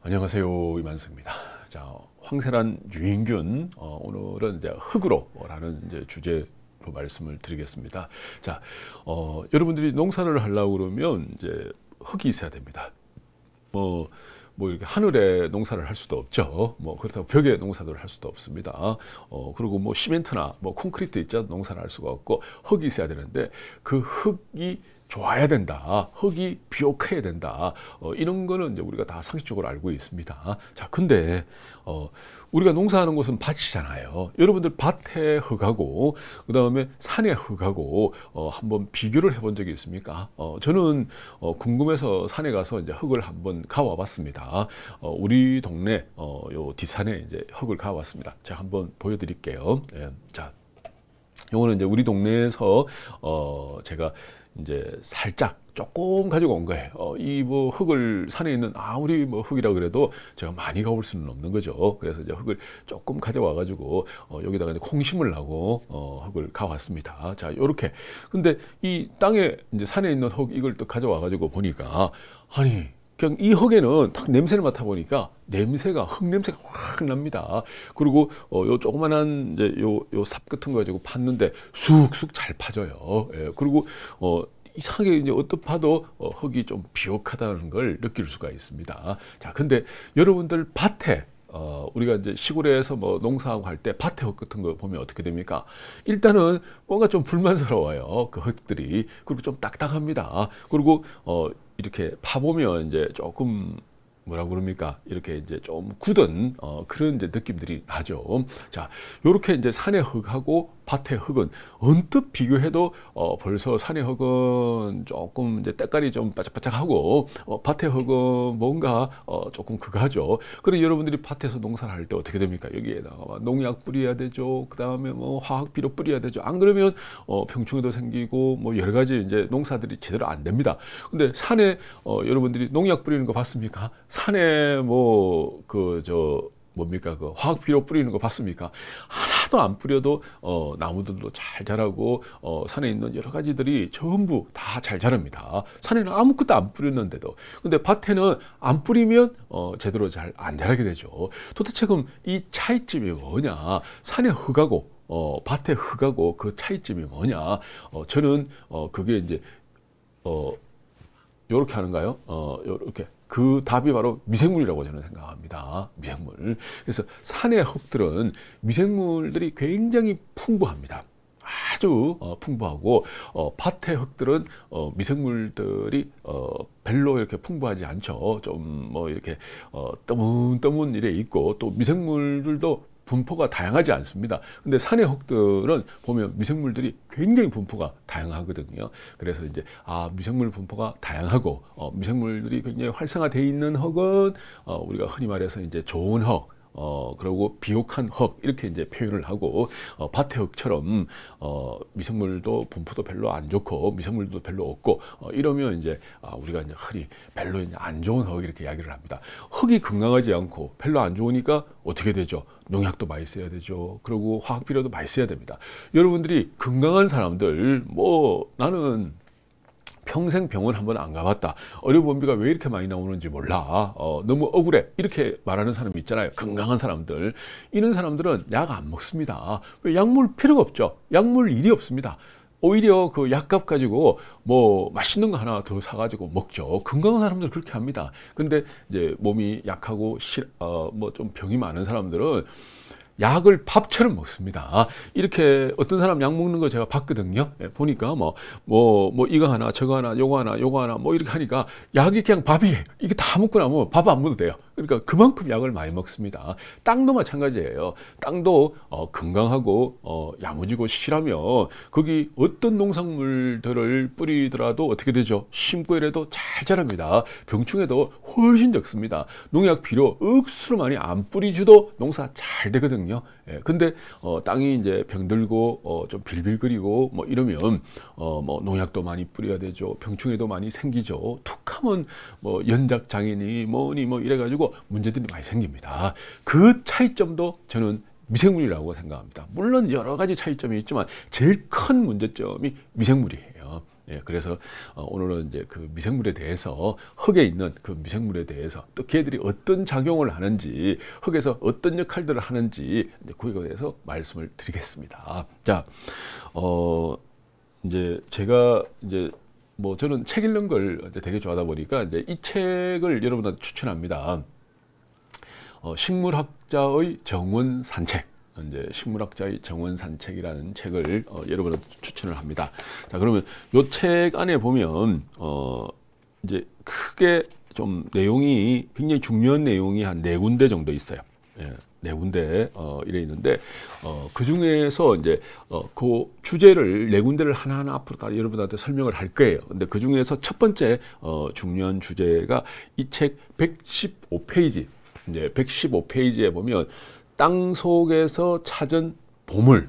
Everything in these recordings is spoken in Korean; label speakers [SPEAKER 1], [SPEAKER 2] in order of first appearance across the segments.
[SPEAKER 1] 안녕하세요 이만석입니다. 자 황세란 유인균 어, 오늘은 이제 흙으로라는 이제 주제로 말씀을 드리겠습니다. 자 어, 여러분들이 농사를 하려고 그러면 이제 흙이 있어야 됩니다. 뭐뭐 뭐 이렇게 하늘에 농사를 할 수도 없죠. 뭐 그렇다고 벽에 농사를 할 수도 없습니다. 어 그리고 뭐 시멘트나 뭐 콘크리트 있죠. 농사를 할 수가 없고 흙이 있어야 되는데 그 흙이 좋아야 된다. 흙이 비옥해야 된다. 어, 이런 거는 이제 우리가 다 상식적으로 알고 있습니다. 자, 근데 어, 우리가 농사하는 곳은 밭이잖아요. 여러분들 밭에 흙하고 그 다음에 산에 흙하고 어, 한번 비교를 해 본 적이 있습니까? 어, 저는 어, 궁금해서 산에 가서 이제 흙을 한번 가와봤습니다. 어, 우리 동네 어, 요 뒷산에 이제 흙을 가와봤습니다. 제가 한번 보여드릴게요. 예, 자, 요거는 이제 우리 동네에서 어, 제가 이제 살짝 조금 가지고 온 거예요. 어, 이뭐 흙을 산에 있는 아무리 뭐 흙이라 그래도 제가 많이 가볼 수는 없는 거죠. 그래서 이제 흙을 조금 가져와 가지고 어, 여기다가 이제 콩심을 하고 어, 흙을 가왔습니다. 자, 요렇게. 근데 이 땅에 이제 산에 있는 흙 이걸 또 가져와 가지고 보니까 아니 그냥 이 흙에는 딱 냄새를 맡아보니까 냄새가 흙 냄새가 확 납니다. 그리고 어, 요 조그만한 이제 요 요 삽 같은 거 가지고 팠는데 쑥쑥 잘 파져요. 예, 그리고 어, 이상하게 이제 어떻 파도 어, 흙이 좀 비옥하다는 걸 느낄 수가 있습니다. 자, 근데 여러분들 밭에 어, 우리가 이제 시골에서 뭐 농사하고 할 때 밭에 흙 같은 거 보면 어떻게 됩니까? 일단은 뭔가 좀 불만스러워요. 그 흙들이. 그리고 좀 딱딱합니다. 그리고 어, 이렇게 파보면 이제 조금 뭐라 그럽니까? 이렇게 이제 좀 굳은 어, 그런 이제 느낌들이 나죠. 자, 요렇게 이제 산의 흙하고 밭의 흙은 언뜻 비교해도 어, 벌써 산의 흙은 조금 이제 때깔이 좀 바짝바짝하고 어, 밭의 흙은 뭔가 어, 조금 그거죠. 그럼 여러분들이 밭에서 농사를 할 때 어떻게 됩니까? 여기에다가 농약 뿌려야 되죠. 그 다음에 뭐 화학 비료 뿌려야 되죠. 안 그러면 어, 병충해도 생기고 뭐 여러 가지 이제 농사들이 제대로 안 됩니다. 근데 산에 어, 여러분들이 농약 뿌리는 거 봤습니까? 산에 뭐그저 뭡니까 그 화학 비료 뿌리는 거 봤습니까? 하나도 안 뿌려도 어, 나무들도 잘 자라고 어, 산에 있는 여러 가지들이 전부 다 잘 자랍니다. 산에는 아무것도 안 뿌렸는데도 근데 밭에는 안 뿌리면 어, 제대로 잘 안 자라게 되죠. 도대체 그럼 이 차이점이 뭐냐? 산에 흙하고 어, 밭에 흙하고 그 차이점이 뭐냐? 어, 저는 어, 그게 이제 어, 요렇게 하는가요? 어, 요렇게 그 답이 바로 미생물이라고 저는 생각합니다. 미생물. 그래서 산의 흙들은 미생물들이 굉장히 풍부합니다. 아주 어, 풍부하고 어, 밭의 흙들은 어, 미생물들이 어, 별로 이렇게 풍부하지 않죠. 좀 뭐 이렇게 어, 떠문떠문 일에 있고 또 미생물들도 분포가 다양하지 않습니다. 근데 산의 혹들은 보면 미생물들이 굉장히 분포가 다양하거든요. 그래서 이제 아 미생물 분포가 다양하고 어, 미생물들이 굉장히 활성화돼 있는 흙은 어, 우리가 흔히 말해서 이제 좋은 흙 어, 그리고 비옥한 흙 이렇게 이제 표현을 하고 어, 밭의 흙처럼 어, 미생물도 분포도 별로 안 좋고 미생물도 별로 없고 어, 이러면 이제 아, 우리가 이제 흙이 별로 이제 안 좋은 흙 이렇게 이야기를 합니다. 흙이 건강하지 않고 별로 안 좋으니까 어떻게 되죠? 농약도 많이 써야 되죠. 그리고 화학 비료도 많이 써야 됩니다. 여러분들이 건강한 사람들 뭐 나는 평생 병원 한 번 안 가봤다. 어려움비가 왜 이렇게 많이 나오는지 몰라. 어, 너무 억울해. 이렇게 말하는 사람 있잖아요. 건강한 사람들. 이런 사람들은 약 안 먹습니다. 왜 약물 필요가 없죠. 약물 일이 없습니다. 오히려 그 약값 가지고 뭐 맛있는 거 하나 더 사가지고 먹죠. 건강한 사람들 그렇게 합니다. 근데 이제 몸이 약하고 어, 뭐 좀 병이 많은 사람들은 약을 밥처럼 먹습니다. 아, 이렇게 어떤 사람 약 먹는 거 제가 봤거든요. 예, 보니까 뭐, 뭐, 뭐, 이거 하나, 저거 하나, 요거 하나, 요거 하나, 뭐 이렇게 하니까 약이 그냥 밥이에요. 이게 다 먹고 나면 밥 안 먹어도 돼요. 그러니까 그만큼 약을 많이 먹습니다. 땅도 마찬가지예요. 땅도 어, 건강하고 어, 야무지고 실하면 거기 어떤 농산물들을 뿌리더라도 어떻게 되죠? 심고 이래도 잘 자랍니다. 병충해도 훨씬 적습니다. 농약 비료 억수로 많이 안 뿌리지도 농사 잘 되거든요. 예, 근데 어, 땅이 이제 병들고 어, 좀 빌빌거리고 뭐 이러면 어, 뭐 농약도 많이 뿌려야 되죠. 병충해도 많이 생기죠. 툭하면 뭐 연작 장애이 뭐니 뭐 이래가지고 문제들이 많이 생깁니다. 그 차이점도 저는 미생물이라고 생각합니다. 물론 여러 가지 차이점이 있지만 제일 큰 문제점이 미생물이에요. 예, 그래서 어, 오늘은 이제 그 미생물에 대해서 흙에 있는 그 미생물에 대해서 또 걔들이 어떤 작용을 하는지 흙에서 어떤 역할들을 하는지 이제 거기에 대해서 말씀을 드리겠습니다. 자, 어 이제 제가 이제 뭐 저는 책 읽는 걸 이제 되게 좋아하다 보니까 이제 이 책을 여러분한테 추천합니다. 어, 식물학자의 정원 산책. 이제 식물학자의 정원 산책이라는 책을 어, 여러분한테 추천을 합니다. 자 그러면 이 책 안에 보면 어, 이제 크게 좀 내용이 굉장히 중요한 내용이 한 네 군데 정도 있어요. 예, 네 군데 어, 이래 있는데 어, 그 중에서 이제 어, 그 주제를 네 군데를 하나하나 앞으로 따 여러분한테 설명을 할 거예요. 근데 그 중에서 첫 번째 어, 중요한 주제가 이 책 115페이지 이제 115페이지에 보면 땅 속에서 찾은 보물,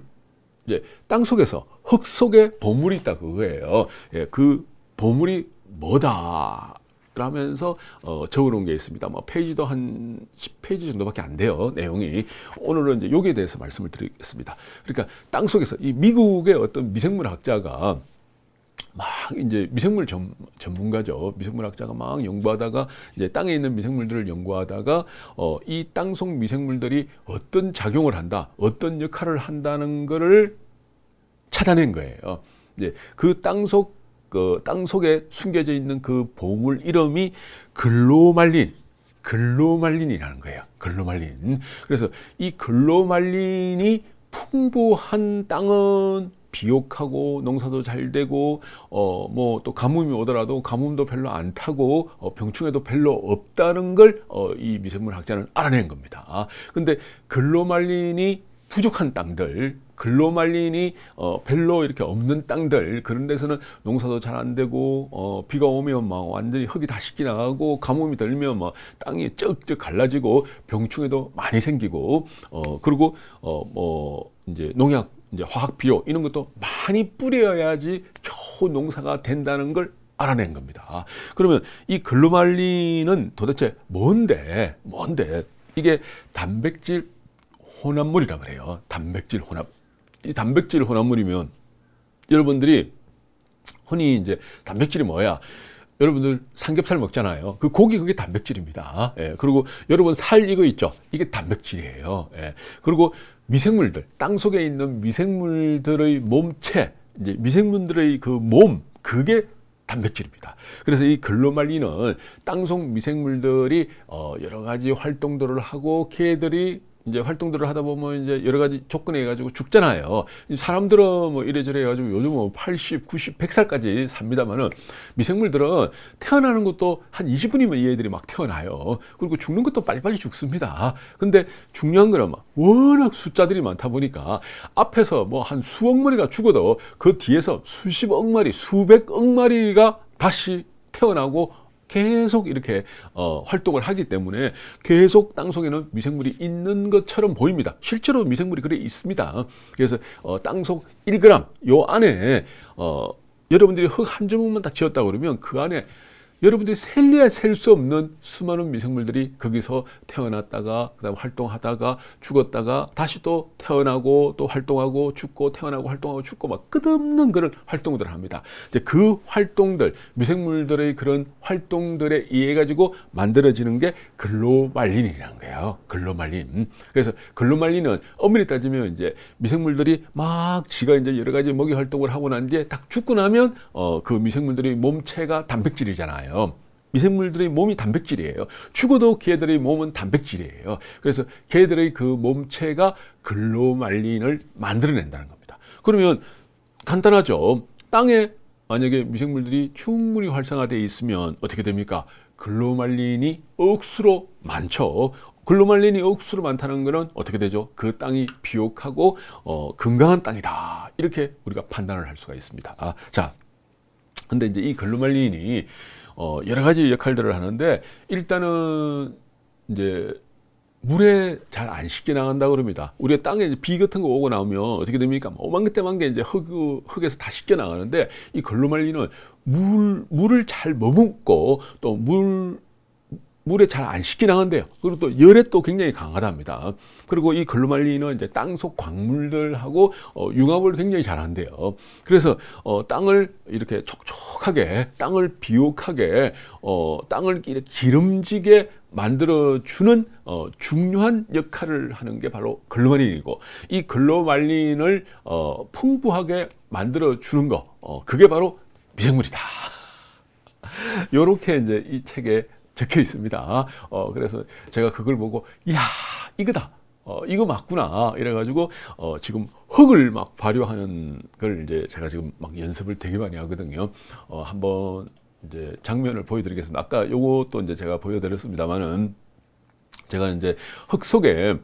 [SPEAKER 1] 예, 땅 속에서 흙 속에 보물이 있다 그거예요. 예, 그 보물이 뭐다? 라면서 어, 적어놓은 게 있습니다. 뭐 페이지도 한 10페이지 정도밖에 안 돼요. 내용이 오늘은 이제 여기에 대해서 말씀을 드리겠습니다. 그러니까 땅 속에서 이 미국의 어떤 미생물학자가 막 이제 미생물 전, 전문가죠. 미생물학자가 막 연구하다가 이제 땅에 있는 미생물들을 연구하다가 어, 이땅속 미생물들이 어떤 작용을 한다, 어떤 역할을 한다는 거를 찾아낸 거예요. 이제 네, 그 땅속 그 땅속에 숨겨져 있는 그 보물 이름이 글로말린 글로말린이라는 거예요. 글로말린. 그래서 이 글로말린이 풍부한 땅은 비옥하고 농사도 잘 되고 어 뭐 또 가뭄이 오더라도 가뭄도 별로 안 타고 어, 병충해도 별로 없다는 걸이 어 어, 미생물 학자는 알아낸 겁니다. 근데 글로말린이 부족한 땅들 글로말린이 어, 별로 이렇게 없는 땅들 그런 데서는 농사도 잘 안 되고 어, 비가 오면 막 완전히 흙이 다식기 나가고 가뭄이 들면 뭐 땅이 쩍쩍 갈라지고 병충해도 많이 생기고 어, 그리고 어, 뭐 이제 농약 이제 화학 비료 이런 것도 많이 뿌려야지 겨우 농사가 된다는 걸 알아낸 겁니다. 그러면 이 글루말린은 도대체 뭔데? 뭔데? 이게 단백질 혼합물이라 그래요. 단백질 혼합. 이 단백질 혼합물이면 여러분들이 흔히 이제 단백질이 뭐야? 여러분들 삼겹살 먹잖아요. 그 고기 그게 단백질입니다. 예, 그리고 여러분 살 이거 있죠? 이게 단백질이에요. 예, 그리고 미생물들, 땅 속에 있는 미생물들의 몸체, 이제 미생물들의 그 몸, 그게 단백질입니다. 그래서 이 글로말린은 땅속 미생물들이 어 여러 가지 활동들을 하고 걔들이 이제 활동들을 하다 보면 이제 여러 가지 조건에 해가지고 죽잖아요. 사람들은 뭐 이래저래 해가지고 요즘 뭐 80, 90, 100살까지 삽니다만은 미생물들은 태어나는 것도 한 20분이면 얘들이 막 태어나요. 그리고 죽는 것도 빨리빨리 죽습니다. 근데 중요한 거는 막 워낙 숫자들이 많다 보니까 앞에서 뭐 한 수억 마리가 죽어도 그 뒤에서 수십억 마리, 수백억 마리가 다시 태어나고 계속 이렇게 어, 활동을 하기 때문에 계속 땅속에는 미생물이 있는 것처럼 보입니다. 실제로 미생물이 그래 있습니다. 그래서 어, 땅속 1g 요 안에 어, 여러분들이 흙 한 주먹만 딱 지었다 그러면 그 안에 여러분들이 셀려야 셀 수 없는 수많은 미생물들이 거기서 태어났다가 그다음 활동하다가 죽었다가 다시 또 태어나고 또 활동하고 죽고 태어나고 활동하고 죽고 막 끝없는 그런 활동들을 합니다. 이제 그 활동들 미생물들의 그런 활동들에 의해 가지고 만들어지는 게 글로말린이라는 거예요. 글로말린. 그래서 글로말린은 엄밀히 따지면 이제 미생물들이 막 지가 이제 여러 가지 먹이 활동을 하고 난 뒤에 딱 죽고 나면 어, 그 미생물들의 몸체가 단백질이잖아요. 있잖아요. 미생물들의 몸이 단백질이에요. 죽어도 개들의 몸은 단백질이에요. 그래서 개들의 그 몸체가 글로말린을 만들어낸다는 겁니다. 그러면 간단하죠. 땅에 만약에 미생물들이 충분히 활성화되어 있으면 어떻게 됩니까? 글로말린이 억수로 많죠. 글로말린이 억수로 많다는 것은 어떻게 되죠? 그 땅이 비옥하고 어, 건강한 땅이다. 이렇게 우리가 판단을 할 수가 있습니다. 아, 자, 근데 이제 이 글로말린이 어, 여러 가지 역할들을 하는데 일단은 이제 물에 잘안 쉽게 나간다 그럽니다. 우리가 땅에 비 같은 거 오고 나오면 어떻게 됩니까? 뭐 오만 그때만 게 이제 흙, 흙에서 다 쉽게 나가는데 이 걸로말리는 물, 물을 잘 머금고 또 물, 물에 잘안식긴하는데요 그리고 또 열에 또 굉장히 강하답니다. 그리고 이 글루말린은 이제 땅속 광물들하고 어, 융합을 굉장히 잘한대요. 그래서 어, 땅을 이렇게 촉촉하게 땅을 비옥하게 어, 땅을 기름지게 만들어주는 어, 중요한 역할을 하는 게 바로 글로말린이고 이 글로말린을 어, 풍부하게 만들어주는 거 어, 그게 바로 미생물이다. 이렇게 이제 이 책의 적혀 있습니다. 어, 그래서 제가 그걸 보고 이야 이거다. 어, 이거 맞구나 이래가지고 어, 지금 흙을 막 발효하는 걸 이제 제가 지금 막 연습을 되게 많이 하거든요. 어, 한번 이제 장면을 보여드리겠습니다. 아까 요것도 이제 제가 보여드렸습니다만은 제가 이제 흙 속에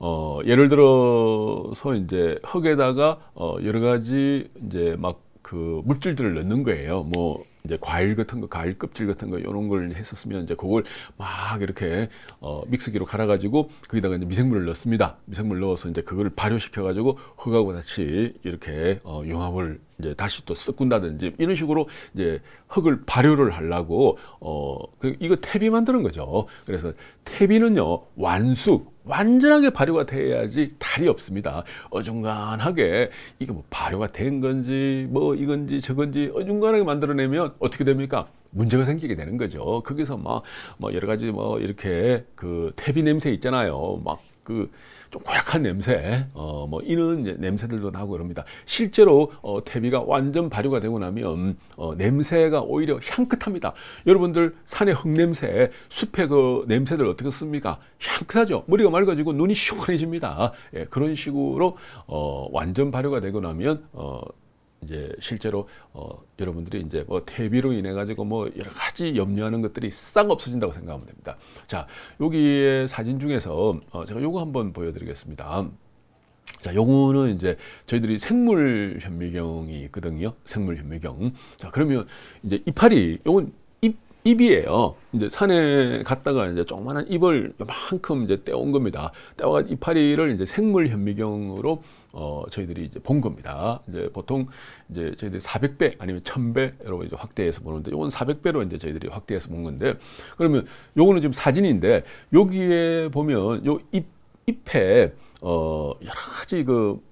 [SPEAKER 1] 어, 예를 들어서 이제 흙에다가 어, 여러 가지 이제 막 그 물질들을 넣는 거예요. 뭐 이제 과일 같은 거, 과일 껍질 같은 거요런걸 했었으면 이제 그걸 막 이렇게 어, 믹스기로 갈아가지고 거기다가 이제 미생물을 넣습니다. 미생물 넣어서 이제 그걸 발효시켜가지고 흙하고 같이 이렇게 어, 융합을 이제 다시 또 섞은다든지 이런 식으로 이제 흙을 발효를 하려고 어 그 이거 퇴비 만드는 거죠. 그래서 퇴비는요 완숙 완전하게 발효가 돼야지 달이 없습니다. 어중간하게 이게 뭐 발효가 된 건지 뭐 이건지 저건지 어중간하게 만들어내면 어떻게 됩니까? 문제가 생기게 되는 거죠. 거기서 막, 뭐 여러 가지 뭐 이렇게 그 퇴비 냄새 있잖아요. 막 그좀 고약한 냄새, 어, 뭐 이런 냄새들도 나고 이럽니다. 실제로 어, 퇴비가 완전 발효가 되고 나면 어, 냄새가 오히려 향긋합니다. 여러분들 산의 흙냄새, 숲의 그 냄새들 어떻게 씁니까? 향긋하죠. 머리가 맑아지고 눈이 시원해집니다. 예, 그런 식으로 어, 완전 발효가 되고 나면 어, 이제 실제로 어, 여러분들이 이제 뭐 대비로 인해 가지고 뭐 여러 가지 염려하는 것들이 싹 없어진다고 생각하면 됩니다. 자, 여기에 사진 중에서 어, 제가 요거 한번 보여드리겠습니다. 자, 요거는 이제 저희들이 생물 현미경이 있거든요. 생물 현미경. 자, 그러면 이제 이파리, 요건 입, 입이에요. 이제 산에 갔다가 이제 조그만한 입을 요만큼 이제 떼온 겁니다. 떼와 이파리를 이제 생물 현미경으로 어, 저희들이 이제 본 겁니다. 이제 보통 이제 저희들이 400배 아니면 1000배로 이제 확대해서 보는데 요건 400배로 이제 저희들이 확대해서 본 건데 그러면 요거는 지금 사진인데 여기에 보면 요 잎, 잎에 어, 여러 가지 그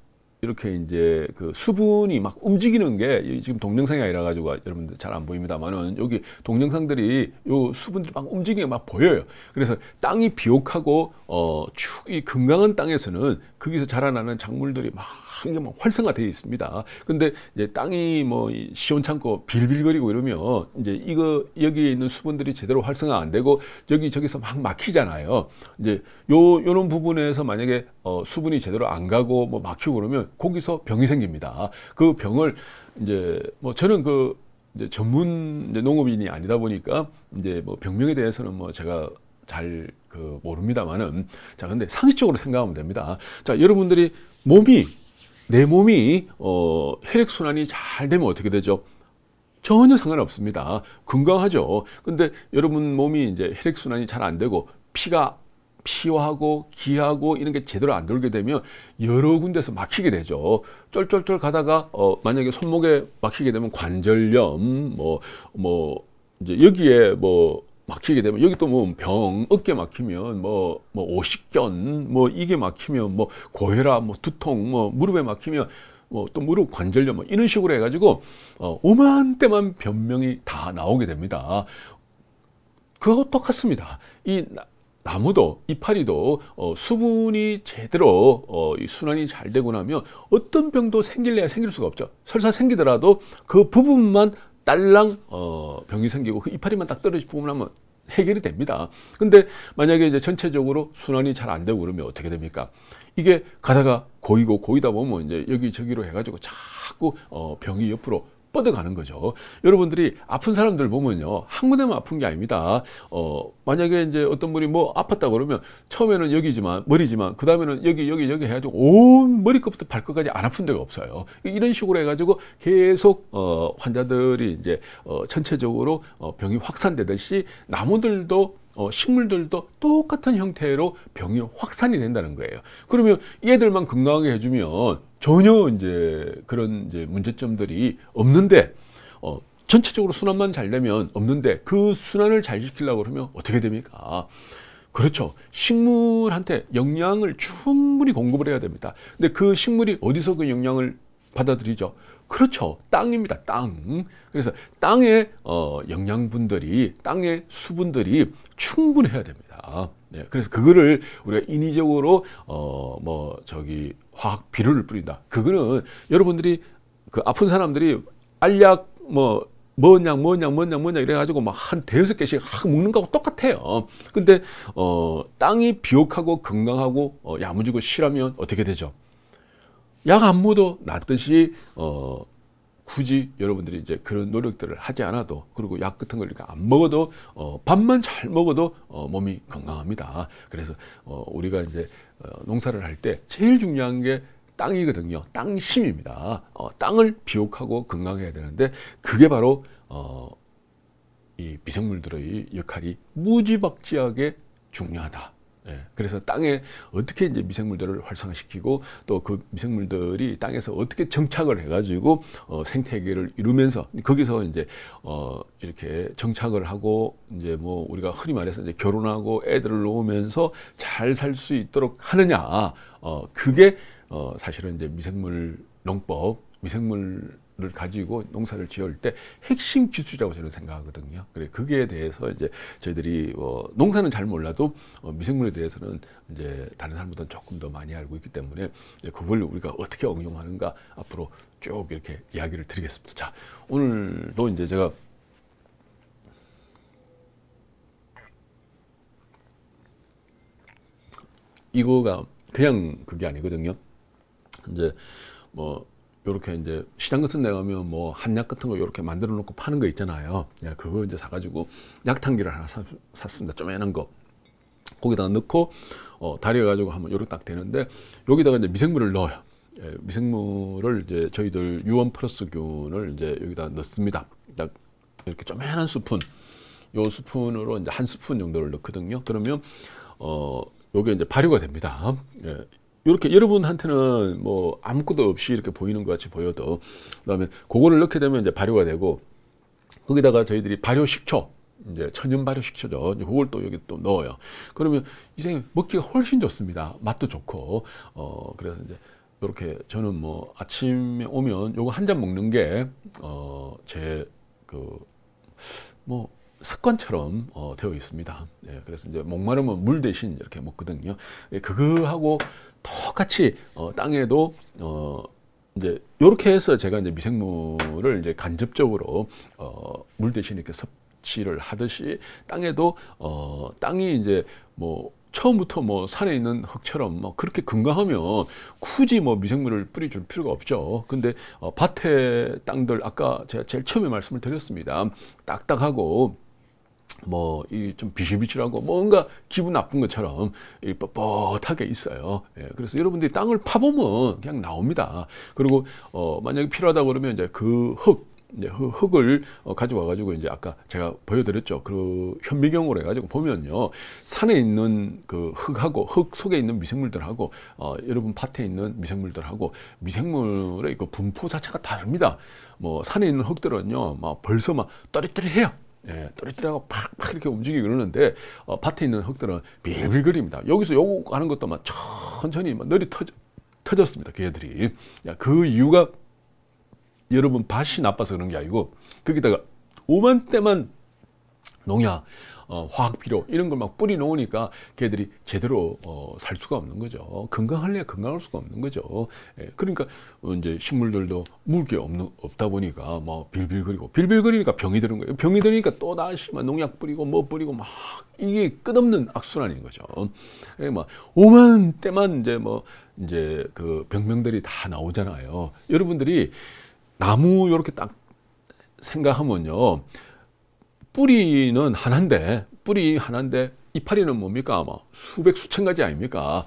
[SPEAKER 1] 이렇게 이제 그 수분이 막 움직이는 게 지금 동영상이 아니라 가지고 여러분들 잘 안 보입니다만은 여기 동영상들이 요 수분들이 막 움직이게 막 보여요. 그래서 땅이 비옥하고 어축 이 건강한 땅에서는 거기서 자라나는 작물들이 막 이게 막 뭐 활성화되어 있습니다. 근데 이제 땅이 뭐 시원찮고 빌빌거리고 이러면 이제 이거 여기에 있는 수분들이 제대로 활성화 안 되고 여기 저기서 막 막히잖아요. 이제 요 요런 부분에서 만약에 어, 수분이 제대로 안 가고 뭐 막히고 그러면 거기서 병이 생깁니다. 그 병을 이제 뭐 저는 그 이제 전문 이제 농업인이 아니다 보니까 이제 뭐 병명에 대해서는 뭐 제가 잘 그 모릅니다만은 자 근데 상식적으로 생각하면 됩니다. 자 여러분들이 몸이 내 몸이 어, 혈액순환이 잘 되면 어떻게 되죠? 전혀 상관없습니다. 건강하죠. 근데 여러분 몸이 이제 혈액순환이 잘 안 되고 피가 피하고 기하고 이런 게 제대로 안 돌게 되면 여러 군데서 막히게 되죠. 쫄쫄쫄 가다가 어, 만약에 손목에 막히게 되면 관절염 뭐뭐 뭐 이제 여기에 뭐 막히게 되면 여기 또 뭐병 어깨 막히면 뭐뭐 뭐 오십견 뭐 이게 막히면 뭐 고혈압 뭐 두통 뭐 무릎에 막히면 뭐 또 무릎 관절염 뭐 이런 식으로 해가지고 어, 오만때만 변명이 다 나오게 됩니다. 그거 똑같습니다. 이 나무도 이파리도 어, 수분이 제대로 어, 이 순환이 잘 되고 나면 어떤 병도 생길래야 생길 수가 없죠. 설사 생기더라도 그 부분만 딸랑 어, 병이 생기고 그 이파리만 딱 떨어지 질뽑하면 해결이 됩니다. 근데 만약에 이제 전체적으로 순환이 잘 안 되고 그러면 어떻게 됩니까? 이게 가다가 고이고 고이다 보면 이제 여기 저기로 해가지고 자꾸 어, 병이 옆으로 뻗어가는 거죠. 여러분들이 아픈 사람들 보면요. 한 군데만 아픈 게 아닙니다. 어, 만약에 이제 어떤 분이 뭐 아팠다 고 그러면 처음에는 여기지만 머리지만 그 다음에는 여기 여기 여기 해가지고 온 머리끝부터 발끝까지 안 아픈 데가 없어요. 이런 식으로 해가지고 계속 어, 환자들이 이제 어, 전체적으로 어, 병이 확산되듯이 나무들도 어, 식물들도 똑같은 형태로 병이 확산이 된다는 거예요. 그러면 얘들만 건강하게 해주면 전혀 이제 그런 이제 문제점들이 없는데 어, 전체적으로 순환만 잘 되면 없는데 그 순환을 잘시키려고 그러면 어떻게 됩니까? 그렇죠. 식물한테 영양을 충분히 공급을 해야 됩니다. 근데 그 식물이 어디서 그 영양을 받아들이죠? 그렇죠. 땅입니다. 땅. 그래서 땅의 어, 영양분들이 땅의 수분들이 충분해야 됩니다. 네, 그래서 그거를 우리가 인위적으로 어, 뭐 저기 화학 비료를 뿌린다. 그거는 여러분들이 그 아픈 사람들이 알약 뭐 뭐냐 뭐냐 뭐냐 뭐냐 이래가지고 막 한 대여섯 개씩 확 먹는 거하고 똑같아요 근데 어 땅이 비옥하고 건강하고 어, 야무지고 실하면 어떻게 되죠 약 안 묻어 낫듯이 어 굳이 여러분들이 이제 그런 노력들을 하지 않아도 그리고 약 같은 걸 이렇게 안 먹어도 어 밥만 잘 먹어도 어 몸이 건강합니다 그래서 어 우리가 이제 어, 농사를 할 때 제일 중요한 게 땅이거든요. 땅 심입니다. 어, 땅을 비옥하고 건강해야 되는데 그게 바로 어, 이 미생물들의 역할이 무지박지하게 중요하다. 예. 그래서 땅에 어떻게 이제 미생물들을 활성화시키고 또 그 미생물들이 땅에서 어떻게 정착을 해가지고 어, 생태계를 이루면서 거기서 이제 어, 이렇게 정착을 하고 이제 뭐 우리가 흔히 말해서 이제 결혼하고 애들을 놓으면서 잘 살 수 있도록 하느냐 어, 그게 어, 사실은 이제 미생물 농법 미생물 를 가지고 농사를 지을 때 핵심 기술이라고 저는 생각하거든요. 그래 그게 대해서 이제 저희들이 어, 농사는 잘 몰라도 어, 미생물에 대해서는 이제 다른 사람보다 조금 더 많이 알고 있기 때문에 그걸 우리가 어떻게 응용하는가 앞으로 쭉 이렇게 이야기를 드리겠습니다. 자 오늘도 이제 제가 이거가 그냥 그게 아니거든요. 이제 뭐 요렇게 이제 시장 같은 데 가면 뭐 한약 같은 거 요렇게 만들어 놓고 파는 거 있잖아요. 예, 그거 이제 사가지고 약탕기를 하나 사, 샀습니다. 쪼매한 거. 거기다 넣고 어, 다려 가지고 한번 요렇게 딱 되는데 여기다가 이제 미생물을 넣어요. 예, 미생물을 이제 저희들 유원 플러스균을 이제 여기다 넣습니다. 딱 이렇게 쪼매한 스푼. 요 스푼으로 이제 한 스푼 정도를 넣거든요. 그러면 어 요게 이제 발효가 됩니다. 예, 이렇게 여러분한테는 뭐 아무것도 없이 이렇게 보이는 것 같이 보여도 그다음에 그거를 넣게 되면 이제 발효가 되고 거기다가 저희들이 발효 식초 이제 천연 발효 식초죠. 이제 그걸 또 여기 또 넣어요. 그러면 이제 먹기가 훨씬 좋습니다. 맛도 좋고 어 그래서 이제 이렇게 저는 뭐 아침에 오면 요거 한 잔 먹는 게어제그뭐 습관처럼 어, 되어 있습니다. 예, 그래서 이제 목마르면 물 대신 이렇게 먹거든요. 예, 그거하고 똑같이 어, 땅에도 어, 이제 이렇게 해서 제가 이제 미생물을 이제 간접적으로 어, 물 대신 이렇게 섭취를 하듯이 땅에도 어, 땅이 이제 뭐 처음부터 뭐 산에 있는 흙처럼 뭐 그렇게 건강하면 굳이 뭐 미생물을 뿌리줄 필요가 없죠. 근데 어, 밭에 땅들 아까 제가 제일 처음에 말씀을 드렸습니다. 딱딱하고 뭐, 이 좀 비실비실하고 뭐 뭔가 기분 나쁜 것처럼 이, 뻣뻣하게 있어요. 예, 그래서 여러분들이 땅을 파보면 그냥 나옵니다. 그리고, 어, 만약에 필요하다 고 그러면 이제 그 흙, 이제 흙을 어, 가져와가지고 이제 아까 제가 보여드렸죠. 그 현미경으로 해가지고 보면요. 산에 있는 그 흙하고 흙 속에 있는 미생물들하고 어, 여러분 밭에 있는 미생물들하고 미생물의 그 분포 자체가 다릅니다. 뭐 산에 있는 흙들은요. 막 벌써 막 떠릿떠릿해요. 예, 또리또리하고 팍팍 이렇게 움직이고 그러는데 어, 밭에 있는 흙들은 빌빌거립니다. 여기서 요거 가는 것도 막 천천히 막 뭐 널이 터져, 터졌습니다. 걔들이. 야, 그 이유가 여러분 밭이 나빠서 그런 게 아니고 거기다가 오만 때만 농약 어, 화학 비료 이런 걸 막 뿌리 놓으니까 걔들이 제대로 어, 살 수가 없는 거죠. 건강할래야 건강할 수가 없는 거죠. 예, 그러니까 이제 식물들도 물게 없는 없다 보니까 뭐 빌빌거리고 빌빌거리니까 병이 드는 거예요. 병이 드니까 또 다시 막 농약 뿌리고 뭐 뿌리고 막 이게 끝없는 악순환인 거죠. 예, 막 오만 때만 이제 뭐 이제 그 병명들이 다 나오잖아요. 여러분들이 나무 이렇게 딱 생각하면요. 뿌리는 하나인데 뿌리 하나인데 이파리는 뭡니까 아마 수백 수천 가지 아닙니까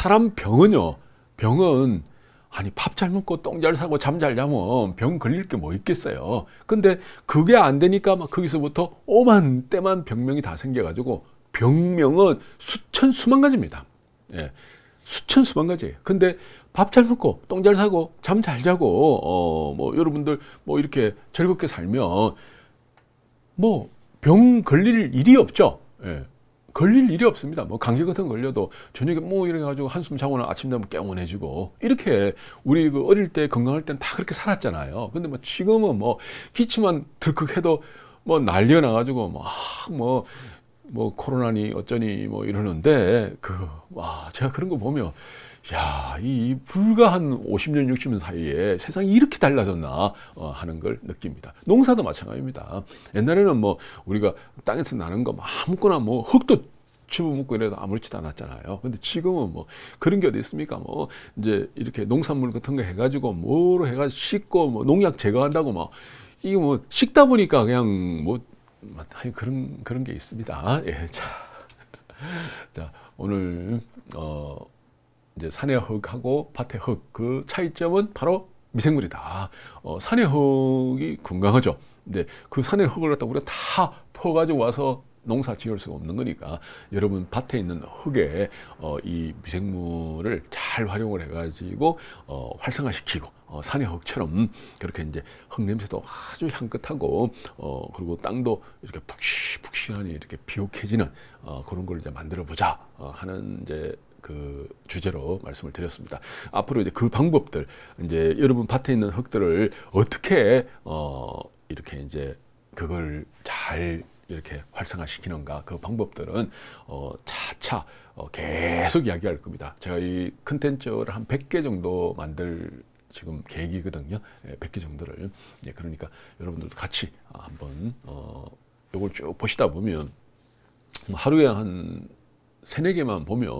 [SPEAKER 1] 사람 병은요 병은 아니 밥 잘 먹고 똥 잘 사고 잠 잘 자면 병 걸릴 게 뭐 있겠어요 근데 그게 안 되니까 막 거기서부터 오만 때만 병명이 다 생겨 가지고 병명은 수천 수만 가지입니다 예. 수천 수만 가지 근데 밥 잘 먹고 똥 잘 사고 잠 잘 자고 어 뭐 여러분들 뭐 이렇게 즐겁게 살면 뭐병 걸릴 일이 없죠. 예. 걸릴 일이 없습니다. 뭐 감기 같은 걸려도 저녁에 뭐 이래 가지고 한숨 자고는 아침 되면 깨운해지고 이렇게 우리 그 어릴 때 건강할 때는 다 그렇게 살았잖아요. 근데 뭐 지금은 뭐 기침만 들컥해도 뭐 난리가 나가지고 막뭐뭐 아, 뭐, 뭐 코로나니 어쩌니 뭐 이러는데 그와 제가 그런 거 보면 야, 이 불과 한 50년, 60년 사이에 세상이 이렇게 달라졌나 어, 하는 걸 느낍니다. 농사도 마찬가지입니다. 옛날에는 뭐 우리가 땅에서 나는 거 아무거나 뭐 흙도 집어먹고 이래도 아무렇지도 않았잖아요. 근데 지금은 뭐 그런 게 어디 있습니까? 뭐 이제 이렇게 농산물 같은 거 해가지고 뭐로 해가 씻고 뭐 농약 제거한다고 막 이게 뭐 식다 보니까 그냥 뭐 아니 그런 그런 게 있습니다. 예, 자, 자 오늘 어. 이제 산의 흙하고 밭의 흙 그 차이점은 바로 미생물이다. 어, 산의 흙이 건강하죠. 근데 그 산의 흙을 갖다 우리가 다 퍼가지고 와서 농사 지을 수가 없는 거니까 여러분 밭에 있는 흙에 어, 이 미생물을 잘 활용을 해가지고 어, 활성화시키고 어, 산의 흙처럼 그렇게 이제 흙 냄새도 아주 향긋하고 어, 그리고 땅도 이렇게 푹신푹신하니 이렇게 비옥해지는 어, 그런 걸 이제 만들어 보자 어, 하는 이제 그 주제로 말씀을 드렸습니다. 앞으로 이제 그 방법들 이제 여러분 밭에 있는 흙들을 어떻게 어 이렇게 이제 그걸 잘 이렇게 활성화시키는가 그 방법들은 어, 차차 어, 계속 이야기할 겁니다. 제가 이 컨텐츠를 한 100개 정도 만들 지금 계획이거든요. 100개 예, 정도를. 예, 그러니까 여러분들도 같이 한번 어, 이걸 쭉 보시다 보면 뭐 하루에 한 세네 개만 보면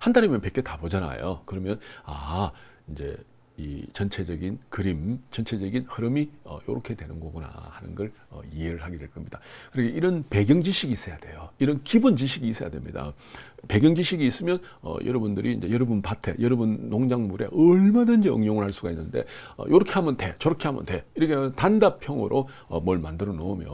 [SPEAKER 1] 한 달이면 100개 다 보잖아요. 그러면 아 이제 이 전체적인 그림, 전체적인 흐름이 이렇게 어, 되는 거구나 하는 걸 어, 이해를 하게 될 겁니다. 그리고 그러니까 이런 배경 지식이 있어야 돼요. 이런 기본 지식이 있어야 됩니다. 배경 지식이 있으면 어, 여러분들이 이제 여러분 밭에, 여러분 농작물에 얼마든지 응용을 할 수가 있는데 이렇게 하면 돼, 저렇게 하면 돼. 이렇게 단답형으로 뭘 만들어 놓으면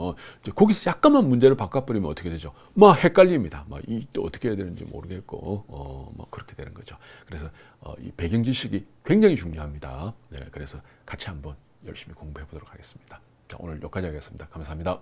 [SPEAKER 1] 거기서 약간만 문제를 바꿔버리면 어떻게 되죠? 막 헷갈립니다. 막이또 어떻게 해야 되는지 모르겠고 어, 막 그렇게 되는 거죠. 그래서 어, 이 배경 지식이 굉장히 중요합니다. 네, 그래서 같이 한번 열심히 공부해 보도록 하겠습니다. 오늘 여기까지 하겠습니다. 감사합니다.